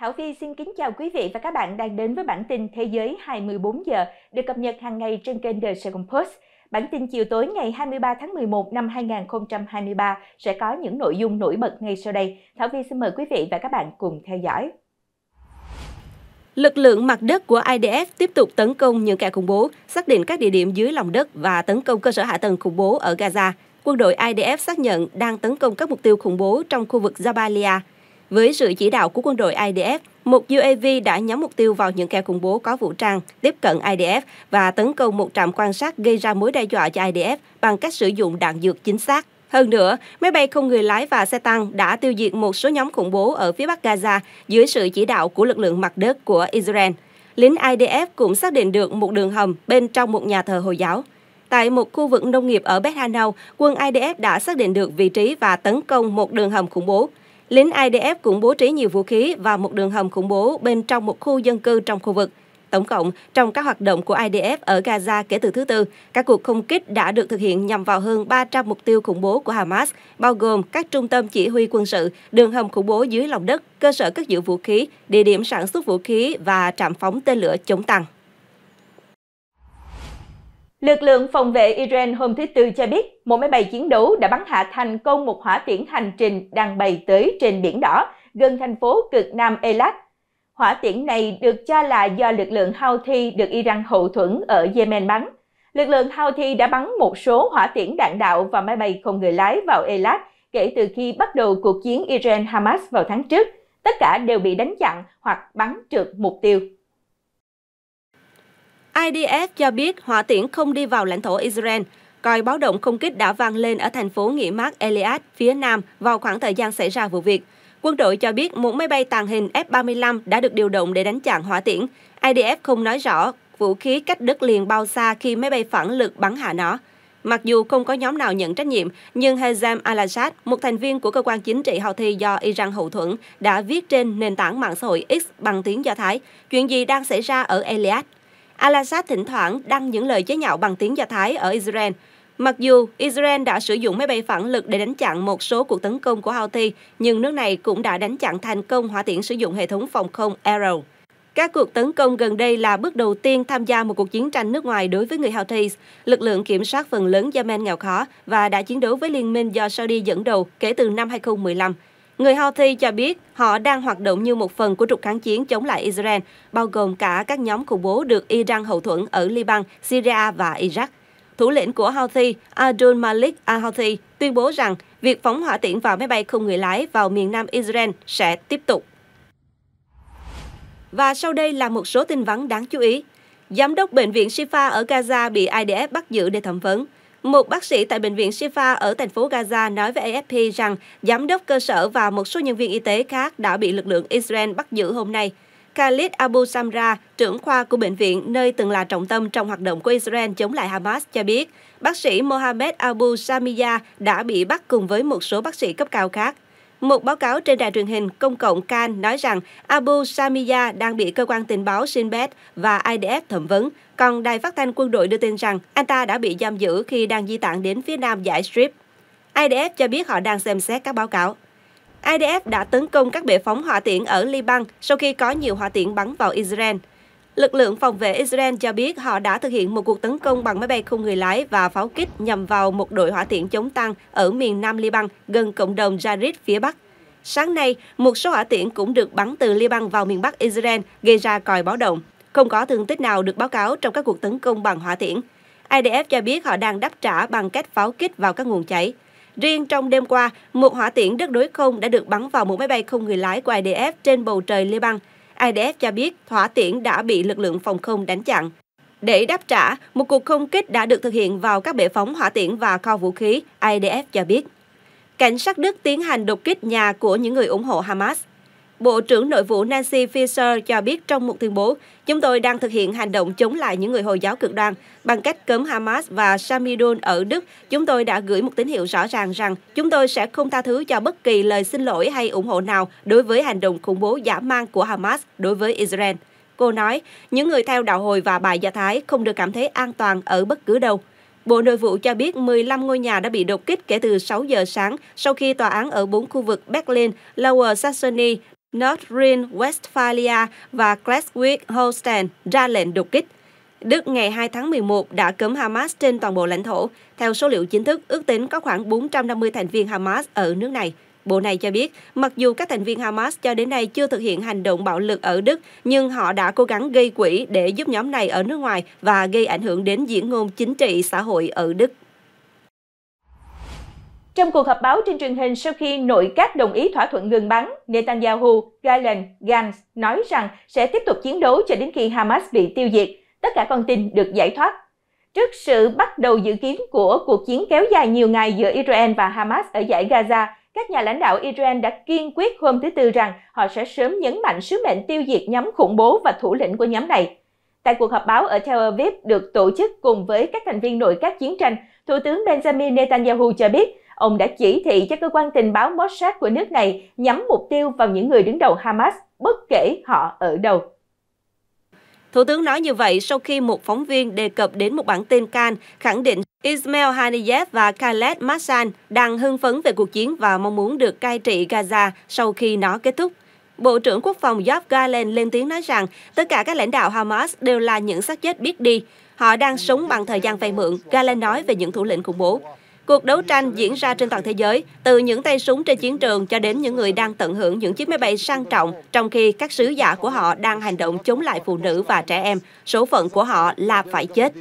Thảo Vy xin kính chào quý vị và các bạn đang đến với bản tin Thế giới 24 giờ được cập nhật hàng ngày trên kênh The Second Post. Bản tin chiều tối ngày 23 tháng 11 năm 2023 sẽ có những nội dung nổi bật ngay sau đây. Thảo Vy xin mời quý vị và các bạn cùng theo dõi. Lực lượng mặt đất của IDF tiếp tục tấn công những kẻ khủng bố, xác định các địa điểm dưới lòng đất và tấn công cơ sở hạ tầng khủng bố ở Gaza. Quân đội IDF xác nhận đang tấn công các mục tiêu khủng bố trong khu vực Jabalia, với sự chỉ đạo của quân đội IDF, một UAV đã nhắm mục tiêu vào những kẻ khủng bố có vũ trang, tiếp cận IDF và tấn công một trạm quan sát gây ra mối đe dọa cho IDF bằng cách sử dụng đạn dược chính xác. Hơn nữa, máy bay không người lái và xe tăng đã tiêu diệt một số nhóm khủng bố ở phía bắc Gaza dưới sự chỉ đạo của lực lượng mặt đất của Israel. Lính IDF cũng xác định được một đường hầm bên trong một nhà thờ Hồi giáo. Tại một khu vực nông nghiệp ở Beth Hanau, quân IDF đã xác định được vị trí và tấn công một đường hầm khủng bố lính IDF cũng bố trí nhiều vũ khí và một đường hầm khủng bố bên trong một khu dân cư trong khu vực. Tổng cộng, trong các hoạt động của IDF ở Gaza kể từ thứ Tư, các cuộc không kích đã được thực hiện nhằm vào hơn 300 mục tiêu khủng bố của Hamas, bao gồm các trung tâm chỉ huy quân sự, đường hầm khủng bố dưới lòng đất, cơ sở cất giữ vũ khí, địa điểm sản xuất vũ khí và trạm phóng tên lửa chống tăng. Lực lượng phòng vệ Iran hôm thứ Tư cho biết một máy bay chiến đấu đã bắn hạ thành công một hỏa tiễn hành trình đang bay tới trên Biển Đỏ, gần thành phố cực Nam Elat. Hỏa tiễn này được cho là do lực lượng Houthi được Iran hậu thuẫn ở Yemen bắn. Lực lượng Houthi đã bắn một số hỏa tiễn đạn đạo và máy bay không người lái vào Elat kể từ khi bắt đầu cuộc chiến Iran-Hamas vào tháng trước. Tất cả đều bị đánh chặn hoặc bắn trượt mục tiêu. IDF cho biết hỏa tiễn không đi vào lãnh thổ Israel. Còi báo động không kích đã vang lên ở thành phố nghỉ mát Eliad, phía nam, vào khoảng thời gian xảy ra vụ việc. Quân đội cho biết một máy bay tàng hình F-35 đã được điều động để đánh chặn hỏa tiễn. IDF không nói rõ vũ khí cách đất liền bao xa khi máy bay phản lực bắn hạ nó. Mặc dù không có nhóm nào nhận trách nhiệm, nhưng Hazem al-Assad, một thành viên của cơ quan chính trị Houthi do Iran hậu thuẫn, đã viết trên nền tảng mạng xã hội X bằng tiếng Do Thái chuyện gì đang xảy ra ở Eliad Al-Assad thỉnh thoảng đăng những lời chế nhạo bằng tiếng Do Thái ở Israel. Mặc dù Israel đã sử dụng máy bay phản lực để đánh chặn một số cuộc tấn công của Houthi, nhưng nước này cũng đã đánh chặn thành công hỏa tiễn sử dụng hệ thống phòng không Arrow. Các cuộc tấn công gần đây là bước đầu tiên tham gia một cuộc chiến tranh nước ngoài đối với người Houthi, Lực lượng kiểm soát phần lớn Yemen nghèo khó và đã chiến đấu với liên minh do Saudi dẫn đầu kể từ năm 2015. Người Houthi cho biết họ đang hoạt động như một phần của trục kháng chiến chống lại Israel, bao gồm cả các nhóm khủng bố được Iran hậu thuẫn ở Liban, Syria và Iraq. Thủ lĩnh của Houthi, Abdul Malik al-Houthi, tuyên bố rằng việc phóng hỏa tiễn vào máy bay không người lái vào miền nam Israel sẽ tiếp tục. Và sau đây là một số tin vắn đáng chú ý. Giám đốc bệnh viện Shifa ở Gaza bị IDF bắt giữ để thẩm vấn. Một bác sĩ tại bệnh viện Shifa ở thành phố Gaza nói với AFP rằng giám đốc cơ sở và một số nhân viên y tế khác đã bị lực lượng Israel bắt giữ hôm nay. Khalid Abu Samra, trưởng khoa của bệnh viện nơi từng là trọng tâm trong hoạt động của Israel chống lại Hamas cho biết, bác sĩ Mohammed Abu Samiya đã bị bắt cùng với một số bác sĩ cấp cao khác. Một báo cáo trên đài truyền hình công cộng Can nói rằng Abu Samiya đang bị cơ quan tình báo Sinbad và IDF thẩm vấn còn đài phát thanh quân đội đưa tin rằng anh ta đã bị giam giữ khi đang di tản đến phía nam giải Strip. IDF cho biết họ đang xem xét các báo cáo. IDF đã tấn công các bệ phóng hỏa tiễn ở Liban sau khi có nhiều hỏa tiễn bắn vào Israel. Lực lượng phòng vệ Israel cho biết họ đã thực hiện một cuộc tấn công bằng máy bay không người lái và pháo kích nhằm vào một đội hỏa tiễn chống tăng ở miền nam Liban gần cộng đồng Jarit phía Bắc. Sáng nay, một số hỏa tiễn cũng được bắn từ Liban vào miền Bắc Israel, gây ra còi báo động. Không có thương tích nào được báo cáo trong các cuộc tấn công bằng hỏa tiễn. IDF cho biết họ đang đáp trả bằng cách pháo kích vào các nguồn cháy. Riêng trong đêm qua, một hỏa tiễn đất đối không đã được bắn vào một máy bay không người lái của IDF trên bầu trời Liban. IDF cho biết hỏa tiễn đã bị lực lượng phòng không đánh chặn. Để đáp trả, một cuộc không kích đã được thực hiện vào các bệ phóng hỏa tiễn và kho vũ khí, IDF cho biết. Cảnh sát Đức tiến hành đột kích nhà của những người ủng hộ Hamas. Bộ trưởng Nội vụ Nancy Fisher cho biết trong một tuyên bố, chúng tôi đang thực hiện hành động chống lại những người Hồi giáo cực đoan bằng cách cấm Hamas và Samidun ở Đức. Chúng tôi đã gửi một tín hiệu rõ ràng rằng chúng tôi sẽ không tha thứ cho bất kỳ lời xin lỗi hay ủng hộ nào đối với hành động khủng bố giả mang của Hamas đối với Israel. Cô nói, những người theo đạo hồi và bài Do Thái không được cảm thấy an toàn ở bất cứ đâu. Bộ Nội vụ cho biết 15 ngôi nhà đã bị đột kích kể từ 6 giờ sáng sau khi tòa án ở 4 khu vực Berlin, Lower Saxony, nordrhein Rhine-Westphalia và Schleswig-Holstein ra lệnh đột kích. Đức ngày 2 tháng 11 đã cấm Hamas trên toàn bộ lãnh thổ. Theo số liệu chính thức, ước tính có khoảng 450 thành viên Hamas ở nước này. Bộ này cho biết, mặc dù các thành viên Hamas cho đến nay chưa thực hiện hành động bạo lực ở Đức, nhưng họ đã cố gắng gây quỹ để giúp nhóm này ở nước ngoài và gây ảnh hưởng đến diễn ngôn chính trị xã hội ở Đức. Trong cuộc họp báo trên truyền hình sau khi nội các đồng ý thỏa thuận ngừng bắn, Netanyahu, Galen, Gantz nói rằng sẽ tiếp tục chiến đấu cho đến khi Hamas bị tiêu diệt. Tất cả con tin được giải thoát. Trước sự bắt đầu dự kiến của cuộc chiến kéo dài nhiều ngày giữa Israel và Hamas ở giải Gaza, các nhà lãnh đạo Israel đã kiên quyết hôm thứ Tư rằng họ sẽ sớm nhấn mạnh sứ mệnh tiêu diệt nhóm khủng bố và thủ lĩnh của nhóm này. Tại cuộc họp báo ở Tel Aviv được tổ chức cùng với các thành viên nội các chiến tranh, Thủ tướng Benjamin Netanyahu cho biết ông đã chỉ thị cho cơ quan tình báo Mossad của nước này nhắm mục tiêu vào những người đứng đầu Hamas, bất kể họ ở đâu. Thủ tướng nói như vậy sau khi một phóng viên đề cập đến một bản tin Can khẳng định Ismail Haniyeh và Khaled Massan đang hưng phấn về cuộc chiến và mong muốn được cai trị Gaza sau khi nó kết thúc. Bộ trưởng Quốc phòng Yoav Gallant lên tiếng nói rằng tất cả các lãnh đạo Hamas đều là những xác chết biết đi. Họ đang sống bằng thời gian vay mượn, Gallant nói về những thủ lĩnh khủng bố. Cuộc đấu tranh diễn ra trên toàn thế giới, từ những tay súng trên chiến trường cho đến những người đang tận hưởng những chiếc máy bay sang trọng, trong khi các sứ giả của họ đang hành động chống lại phụ nữ và trẻ em, số phận của họ là phải chết.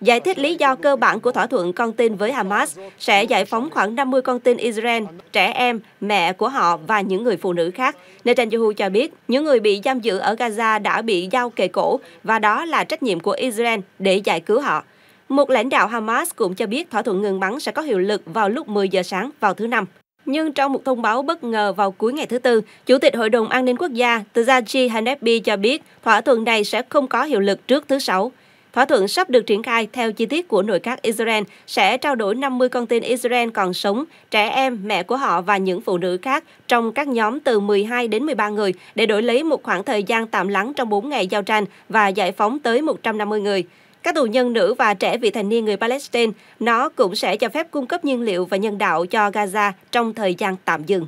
Giải thích lý do cơ bản của thỏa thuận con tin với Hamas sẽ giải phóng khoảng 50 con tin Israel, trẻ em, mẹ của họ và những người phụ nữ khác. Netanyahu cho biết những người bị giam giữ ở Gaza đã bị giao kề cổ và đó là trách nhiệm của Israel để giải cứu họ. Một lãnh đạo Hamas cũng cho biết thỏa thuận ngừng bắn sẽ có hiệu lực vào lúc 10 giờ sáng vào thứ Năm. Nhưng trong một thông báo bất ngờ vào cuối ngày thứ Tư, Chủ tịch Hội đồng An ninh Quốc gia Tzaji Hanepi cho biết thỏa thuận này sẽ không có hiệu lực trước thứ Sáu. Thỏa thuận sắp được triển khai theo chi tiết của nội các Israel sẽ trao đổi 50 con tin Israel còn sống, trẻ em, mẹ của họ và những phụ nữ khác trong các nhóm từ 12 đến 13 người để đổi lấy một khoảng thời gian tạm lắng trong 4 ngày giao tranh và giải phóng tới 150 người. Các tù nhân nữ và trẻ vị thành niên người Palestine, nó cũng sẽ cho phép cung cấp nhiên liệu và nhân đạo cho Gaza trong thời gian tạm dừng.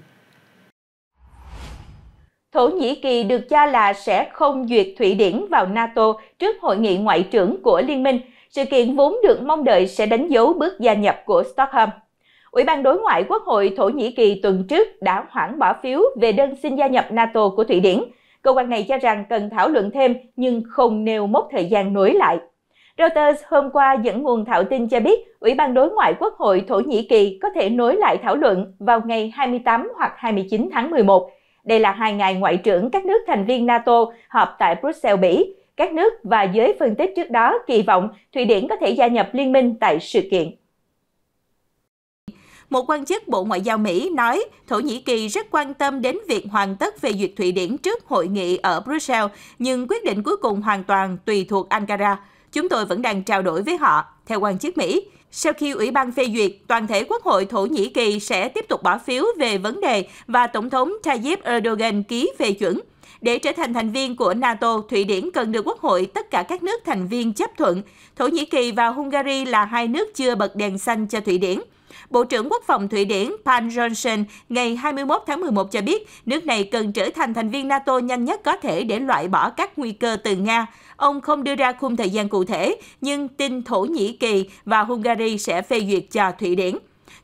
Thổ Nhĩ Kỳ được cho là sẽ không duyệt Thụy Điển vào NATO trước hội nghị ngoại trưởng của Liên minh, sự kiện vốn được mong đợi sẽ đánh dấu bước gia nhập của Stockholm. Ủy ban đối ngoại Quốc hội Thổ Nhĩ Kỳ tuần trước đã hoãn bỏ phiếu về đơn xin gia nhập NATO của Thụy Điển. Cơ quan này cho rằng cần thảo luận thêm nhưng không nêu mốc thời gian nối lại. Reuters hôm qua dẫn nguồn thạo tin cho biết Ủy ban đối ngoại Quốc hội Thổ Nhĩ Kỳ có thể nối lại thảo luận vào ngày 28 hoặc 29 tháng 11. Đây là hai ngày ngoại trưởng các nước thành viên NATO họp tại Brussels, Bỉ. Các nước và giới phân tích trước đó kỳ vọng Thụy Điển có thể gia nhập liên minh tại sự kiện. Một quan chức Bộ Ngoại giao Mỹ nói Thổ Nhĩ Kỳ rất quan tâm đến việc hoàn tất phê duyệt Thụy Điển trước hội nghị ở Brussels, nhưng quyết định cuối cùng hoàn toàn tùy thuộc Ankara. Chúng tôi vẫn đang trao đổi với họ, theo quan chức Mỹ. Sau khi Ủy ban phê duyệt, toàn thể Quốc hội Thổ Nhĩ Kỳ sẽ tiếp tục bỏ phiếu về vấn đề và Tổng thống Tayyip Erdogan ký phê chuẩn. Để trở thành thành viên của NATO, Thụy Điển cần được Quốc hội tất cả các nước thành viên chấp thuận. Thổ Nhĩ Kỳ và Hungary là hai nước chưa bật đèn xanh cho Thụy Điển. Bộ trưởng Quốc phòng Thụy Điển Pan Johnson ngày 21 tháng 11 cho biết nước này cần trở thành thành viên NATO nhanh nhất có thể để loại bỏ các nguy cơ từ Nga. Ông không đưa ra khung thời gian cụ thể, nhưng tin Thổ Nhĩ Kỳ và Hungary sẽ phê duyệt cho Thụy Điển.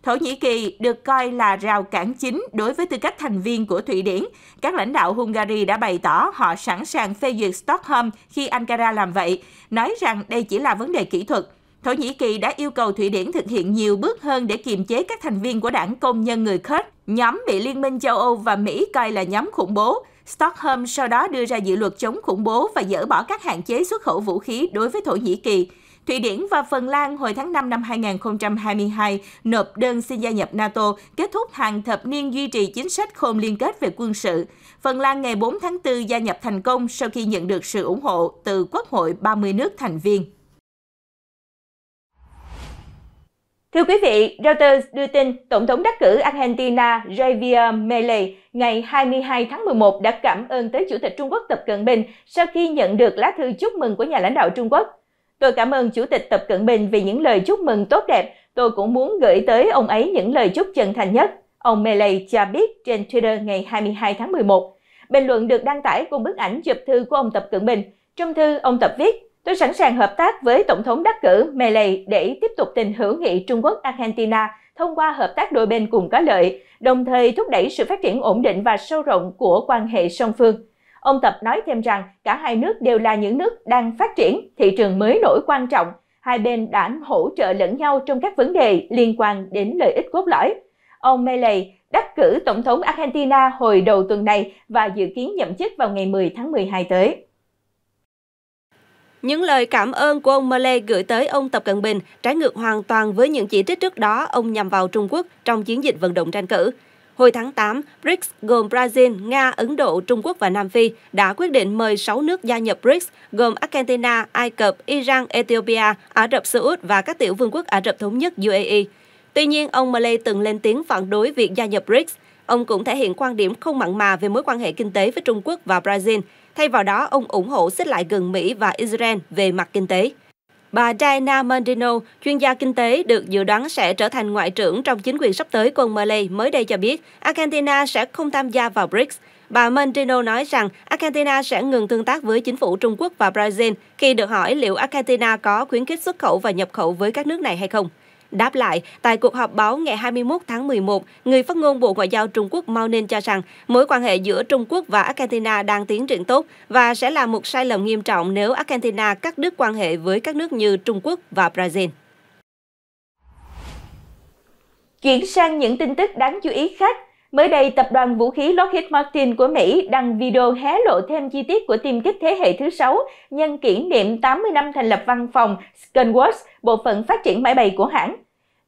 Thổ Nhĩ Kỳ được coi là rào cản chính đối với tư cách thành viên của Thụy Điển. Các lãnh đạo Hungary đã bày tỏ họ sẵn sàng phê duyệt Stockholm khi Ankara làm vậy, nói rằng đây chỉ là vấn đề kỹ thuật. Thổ Nhĩ Kỳ đã yêu cầu Thụy Điển thực hiện nhiều bước hơn để kiềm chế các thành viên của đảng công nhân người Kurd, nhóm bị Liên minh châu Âu và Mỹ coi là nhóm khủng bố. Stockholm sau đó đưa ra dự luật chống khủng bố và dỡ bỏ các hạn chế xuất khẩu vũ khí đối với Thổ Nhĩ Kỳ. Thụy Điển và Phần Lan hồi tháng 5 năm 2022 nộp đơn xin gia nhập NATO, kết thúc hàng thập niên duy trì chính sách khôn liên kết về quân sự. Phần Lan ngày 4 tháng 4 gia nhập thành công sau khi nhận được sự ủng hộ từ Quốc hội 30 nước thành viên. Thưa quý vị, Reuters đưa tin Tổng thống đắc cử Argentina Javier Milei ngày 22 tháng 11 đã cảm ơn tới Chủ tịch Trung Quốc Tập Cận Bình sau khi nhận được lá thư chúc mừng của nhà lãnh đạo Trung Quốc. Tôi cảm ơn Chủ tịch Tập Cận Bình vì những lời chúc mừng tốt đẹp. Tôi cũng muốn gửi tới ông ấy những lời chúc chân thành nhất. Ông Milei cho biết trên Twitter ngày 22 tháng 11. Bình luận được đăng tải cùng bức ảnh chụp thư của ông Tập Cận Bình. Trong thư, ông Tập viết, Tôi sẵn sàng hợp tác với Tổng thống đắc cử Malay để tiếp tục tình hữu nghị Trung Quốc-Argentina thông qua hợp tác đôi bên cùng có lợi, đồng thời thúc đẩy sự phát triển ổn định và sâu rộng của quan hệ song phương. Ông Tập nói thêm rằng cả hai nước đều là những nước đang phát triển, thị trường mới nổi quan trọng. Hai bên đã hỗ trợ lẫn nhau trong các vấn đề liên quan đến lợi ích cốt lõi. Ông Malay đắc cử Tổng thống Argentina hồi đầu tuần này và dự kiến nhậm chức vào ngày 10 tháng 12 tới. Những lời cảm ơn của ông Malé gửi tới ông Tập Cận Bình trái ngược hoàn toàn với những chỉ trích trước đó ông nhằm vào Trung Quốc trong chiến dịch vận động tranh cử. Hồi tháng 8, BRICS gồm Brazil, Nga, Ấn Độ, Trung Quốc và Nam Phi đã quyết định mời 6 nước gia nhập BRICS gồm Argentina, Ai Cập, Iran, Ethiopia, Ả Rập Xê Út và các tiểu vương quốc Ả Rập Thống nhất UAE. Tuy nhiên, ông Malay từng lên tiếng phản đối việc gia nhập BRICS. Ông cũng thể hiện quan điểm không mặn mà về mối quan hệ kinh tế với Trung Quốc và Brazil – Thay vào đó, ông ủng hộ xích lại gần Mỹ và Israel về mặt kinh tế. Bà Diana Mondino, chuyên gia kinh tế được dự đoán sẽ trở thành ngoại trưởng trong chính quyền sắp tới của ông Malay mới đây cho biết Argentina sẽ không tham gia vào BRICS. Bà Mondino nói rằng Argentina sẽ ngừng tương tác với chính phủ Trung Quốc và Brazil khi được hỏi liệu Argentina có khuyến khích xuất khẩu và nhập khẩu với các nước này hay không. Đáp lại, tại cuộc họp báo ngày 21 tháng 11, người phát ngôn Bộ Ngoại giao Trung Quốc Mao Ninh cho rằng mối quan hệ giữa Trung Quốc và Argentina đang tiến triển tốt và sẽ là một sai lầm nghiêm trọng nếu Argentina cắt đứt quan hệ với các nước như Trung Quốc và Brazil. Chuyển sang những tin tức đáng chú ý khác Mới đây, tập đoàn vũ khí Lockheed Martin của Mỹ đăng video hé lộ thêm chi tiết của tiêm kích thế hệ thứ 6 nhân kỷ niệm 80 năm thành lập văn phòng Skunkworks, bộ phận phát triển máy bay của hãng.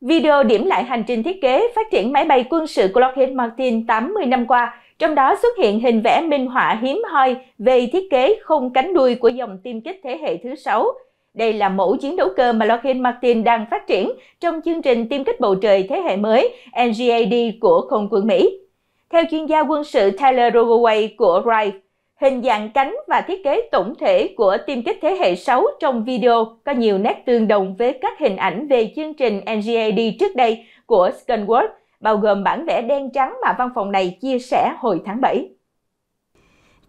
Video điểm lại hành trình thiết kế phát triển máy bay quân sự của Lockheed Martin 80 năm qua, trong đó xuất hiện hình vẽ minh họa hiếm hoi về thiết kế không cánh đuôi của dòng tiêm kích thế hệ thứ 6, đây là mẫu chiến đấu cơ mà Lockheed Martin đang phát triển trong chương trình tiêm kích bầu trời thế hệ mới NGAD của Không quân Mỹ. Theo chuyên gia quân sự Tyler Rogoway của Rife, hình dạng cánh và thiết kế tổng thể của tiêm kích thế hệ 6 trong video có nhiều nét tương đồng với các hình ảnh về chương trình NGAD trước đây của Scanworth, bao gồm bản vẽ đen trắng mà văn phòng này chia sẻ hồi tháng 7.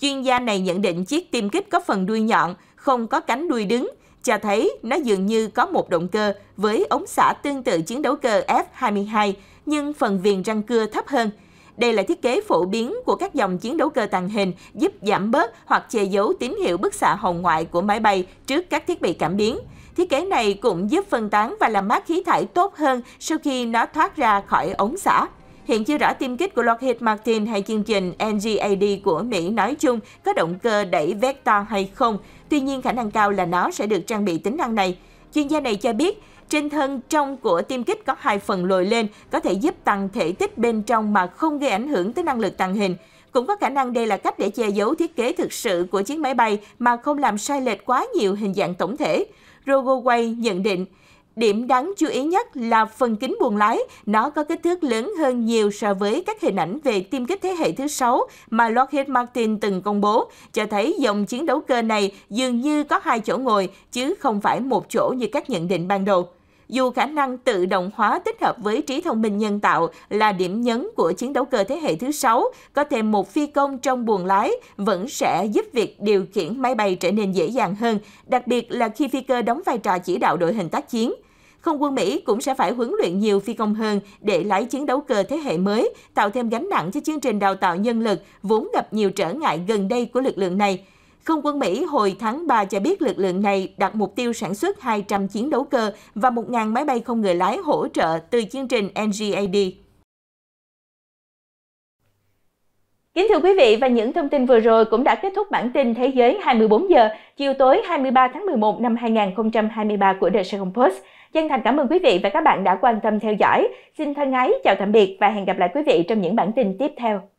Chuyên gia này nhận định chiếc tiêm kích có phần đuôi nhọn, không có cánh đuôi đứng, cho thấy nó dường như có một động cơ với ống xả tương tự chiến đấu cơ F-22, nhưng phần viền răng cưa thấp hơn. Đây là thiết kế phổ biến của các dòng chiến đấu cơ tàng hình giúp giảm bớt hoặc che giấu tín hiệu bức xạ hồng ngoại của máy bay trước các thiết bị cảm biến. Thiết kế này cũng giúp phân tán và làm mát khí thải tốt hơn sau khi nó thoát ra khỏi ống xả. Hiện chưa rõ tiêm kích của Lockheed Martin hay chương trình NGAD của Mỹ nói chung có động cơ đẩy Vector hay không, tuy nhiên khả năng cao là nó sẽ được trang bị tính năng này. Chuyên gia này cho biết, trên thân trong của tiêm kích có hai phần lồi lên, có thể giúp tăng thể tích bên trong mà không gây ảnh hưởng tới năng lực tàng hình. Cũng có khả năng đây là cách để che giấu thiết kế thực sự của chiếc máy bay mà không làm sai lệch quá nhiều hình dạng tổng thể. Rogoway nhận định, Điểm đáng chú ý nhất là phần kính buồng lái, nó có kích thước lớn hơn nhiều so với các hình ảnh về tiêm kích thế hệ thứ 6 mà Lockheed Martin từng công bố, cho thấy dòng chiến đấu cơ này dường như có hai chỗ ngồi, chứ không phải một chỗ như các nhận định ban đầu. Dù khả năng tự động hóa tích hợp với trí thông minh nhân tạo là điểm nhấn của chiến đấu cơ thế hệ thứ 6, có thêm một phi công trong buồng lái vẫn sẽ giúp việc điều khiển máy bay trở nên dễ dàng hơn, đặc biệt là khi phi cơ đóng vai trò chỉ đạo đội hình tác chiến. Không quân Mỹ cũng sẽ phải huấn luyện nhiều phi công hơn để lái chiến đấu cơ thế hệ mới, tạo thêm gánh nặng cho chương trình đào tạo nhân lực vốn gặp nhiều trở ngại gần đây của lực lượng này. Không quân Mỹ hồi tháng 3 cho biết lực lượng này đặt mục tiêu sản xuất 200 chiến đấu cơ và 1.000 máy bay không người lái hỗ trợ từ chương trình NGAD. Kính thưa quý vị và những thông tin vừa rồi cũng đã kết thúc bản tin Thế giới 24 giờ chiều tối 23 tháng 11 năm 2023 của The Sài Gòn Post. Chân thành cảm ơn quý vị và các bạn đã quan tâm theo dõi. Xin thân ái, chào tạm biệt và hẹn gặp lại quý vị trong những bản tin tiếp theo.